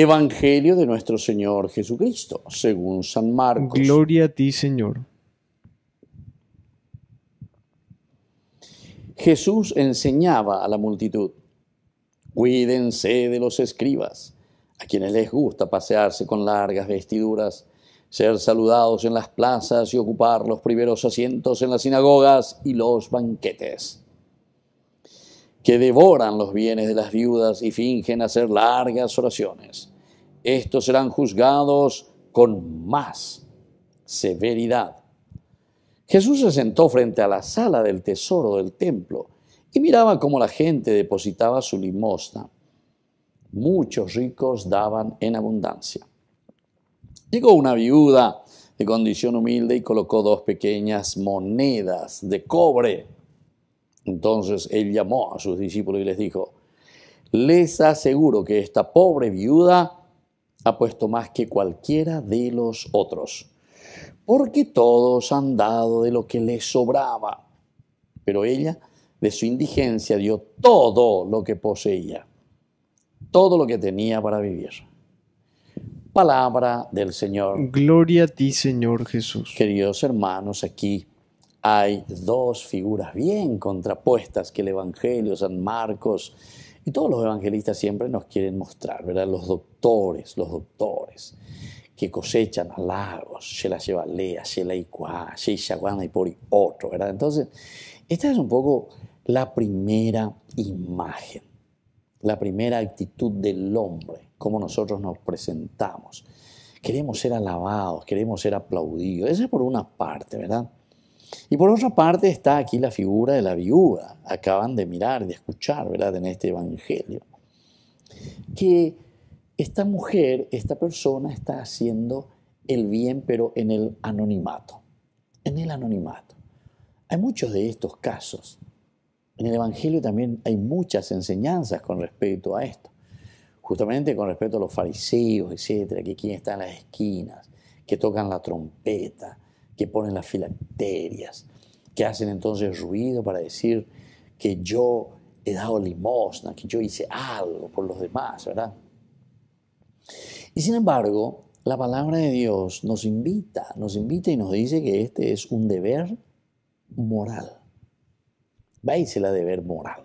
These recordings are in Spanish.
Evangelio de nuestro Señor Jesucristo, según San Marcos. Gloria a ti, Señor. Jesús enseñaba a la multitud, cuídense de los escribas, a quienes les gusta pasearse con largas vestiduras, ser saludados en las plazas y ocupar los primeros asientos en las sinagogas y los banquetes que devoran los bienes de las viudas y fingen hacer largas oraciones estos serán juzgados con más severidad. Jesús se sentó frente a la sala del tesoro del templo y miraba cómo la gente depositaba su limosna. Muchos ricos daban en abundancia. Llegó una viuda de condición humilde y colocó dos pequeñas monedas de cobre. Entonces él llamó a sus discípulos y les dijo, les aseguro que esta pobre viuda ha puesto más que cualquiera de los otros, porque todos han dado de lo que les sobraba, pero ella de su indigencia dio todo lo que poseía, todo lo que tenía para vivir. Palabra del Señor. Gloria a ti, Señor Jesús. Queridos hermanos, aquí hay dos figuras bien contrapuestas que el Evangelio, San Marcos, y todos los evangelistas siempre nos quieren mostrar, ¿verdad? Los doctores, los doctores que cosechan halagos, se la llevalea, se la icua, se y por otro, ¿verdad? Entonces, esta es un poco la primera imagen, la primera actitud del hombre, cómo nosotros nos presentamos. Queremos ser alabados, queremos ser aplaudidos, eso es por una parte, ¿verdad? Y por otra parte está aquí la figura de la viuda, acaban de mirar, de escuchar, ¿verdad?, en este Evangelio, que esta mujer, esta persona está haciendo el bien, pero en el anonimato, en el anonimato. Hay muchos de estos casos. En el Evangelio también hay muchas enseñanzas con respecto a esto, justamente con respecto a los fariseos, etcétera, que quien está en las esquinas, que tocan la trompeta, que ponen las filacterias, que hacen entonces ruido para decir que yo he dado limosna, que yo hice algo por los demás, ¿verdad? Y sin embargo, la palabra de Dios nos invita, nos invita y nos dice que este es un deber moral. Veis el deber moral.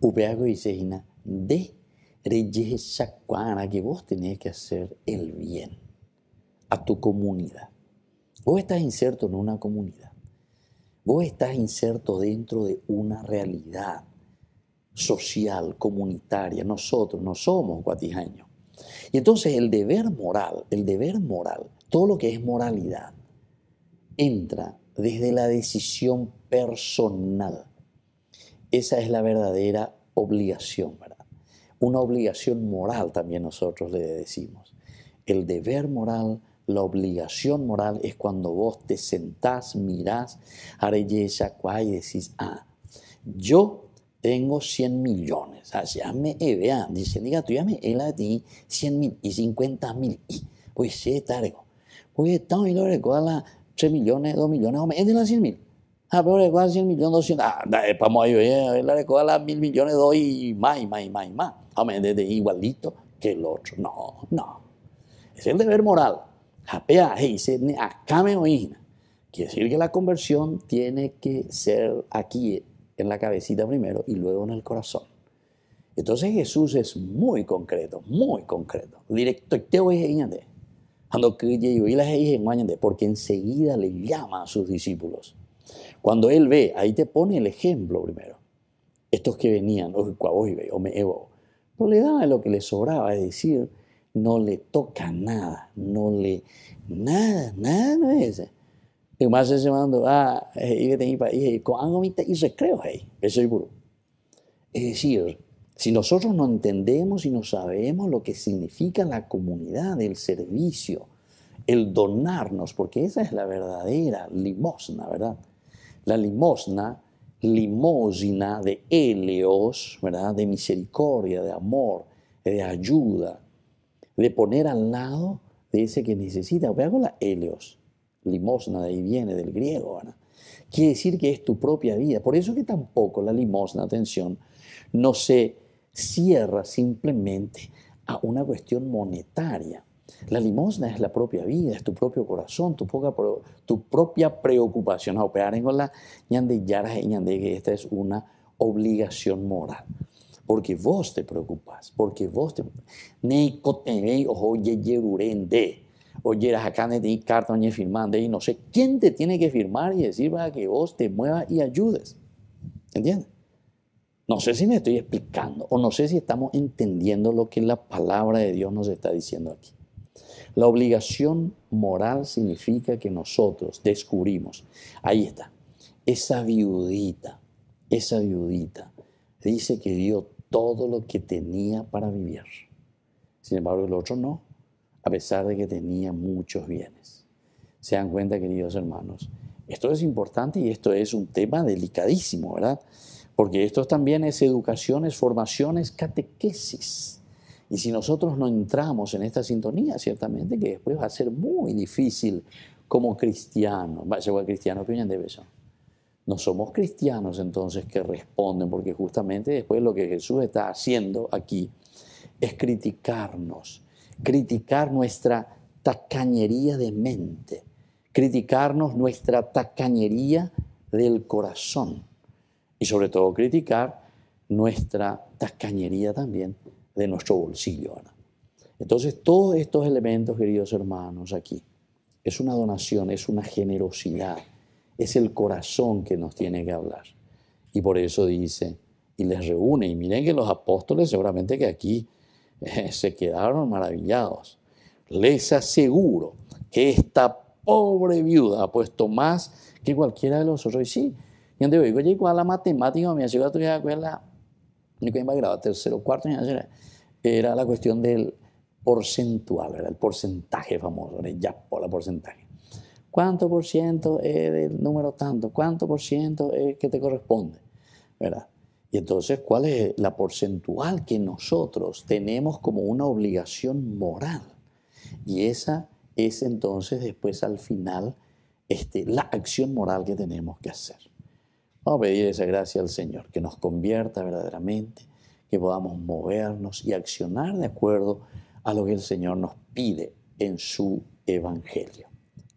Upeago dice de reyes que vos tenés que hacer el bien a tu comunidad. Vos estás inserto en una comunidad. Vos estás inserto dentro de una realidad social, comunitaria. Nosotros no somos guatijaños. Y entonces el deber moral, el deber moral, todo lo que es moralidad, entra desde la decisión personal. Esa es la verdadera obligación, ¿verdad? Una obligación moral también nosotros le decimos. El deber moral la obligación moral es cuando vos te sentás, mirás a y decís, ah, yo tengo 100 millones, sea, ah, me eh, vea, dice, diga, tú ya él la ti, 100 mil y 50 mil, y pues se targo, pues estamos y lo recuerda 3 millones, 2 millones, es de las 100 mil. Ah, pero recuerda 100 millones, 200, ah, eh, vamos eh, a él la recuerda mil millones, 2 y más, y más, y más, y más, desde ah, igualito que el otro, no, no, es el deber moral. Quiere decir que la conversión tiene que ser aquí, en la cabecita primero y luego en el corazón. Entonces Jesús es muy concreto, muy concreto. Directo, porque enseguida le llama a sus discípulos. Cuando él ve, ahí te pone el ejemplo primero. Estos que venían, o me evo, no le daba lo que le sobraba, es decir, no le toca nada, no le, nada, nada no es. Y más ese mando, ah, tengo eh, para, y y recreo, hey, eso es Es decir, si nosotros no entendemos y no sabemos lo que significa la comunidad, el servicio, el donarnos, porque esa es la verdadera limosna, ¿verdad? La limosna, limosina de helios, ¿verdad? De misericordia, de amor, de ayuda, de poner al lado de ese que necesita. Veamos la helios, limosna, de ahí viene del griego. ¿verdad? Quiere decir que es tu propia vida. Por eso que tampoco la limosna, atención, no se cierra simplemente a una cuestión monetaria. La limosna es la propia vida, es tu propio corazón, tu, propia preocupación. A operar en la ñande que esta es una obligación moral porque vos te preocupas, porque vos te preocupas. y no sé quién te tiene que firmar y decir para que vos te muevas y ayudes. ¿Entiendes? No sé si me estoy explicando o no sé si estamos entendiendo lo que la palabra de Dios nos está diciendo aquí. La obligación moral significa que nosotros descubrimos, ahí está, esa viudita, esa viudita, dice que Dios todo lo que tenía para vivir. Sin embargo, el otro no, a pesar de que tenía muchos bienes. Se dan cuenta, queridos hermanos, esto es importante y esto es un tema delicadísimo, ¿verdad? Porque esto también es educación, es formación, es catequesis. Y si nosotros no entramos en esta sintonía, ciertamente que después va a ser muy difícil como cristiano. Va a ser cristiano, ¿qué no somos cristianos entonces que responden, porque justamente después lo que Jesús está haciendo aquí es criticarnos, criticar nuestra tacañería de mente, criticarnos nuestra tacañería del corazón y sobre todo criticar nuestra tacañería también de nuestro bolsillo. Entonces todos estos elementos, queridos hermanos, aquí, es una donación, es una generosidad es el corazón que nos tiene que hablar. Y por eso dice, y les reúne. Y miren que los apóstoles seguramente que aquí eh, se quedaron maravillados. Les aseguro que esta pobre viuda ha puesto más que cualquiera de los otros. Y sí, yo digo, oye, ¿cuál la matemática? Me llegó a tu escuela, yo que me tercero, cuarto, era la cuestión del porcentual, era el porcentaje famoso, ya por la porcentaje. ¿Cuánto por ciento es del número tanto? ¿Cuánto por ciento es que te corresponde? ¿Verdad? Y entonces, ¿cuál es la porcentual que nosotros tenemos como una obligación moral? Y esa es entonces después al final este, la acción moral que tenemos que hacer. Vamos a pedir esa gracia al Señor, que nos convierta verdaderamente, que podamos movernos y accionar de acuerdo a lo que el Señor nos pide en su Evangelio.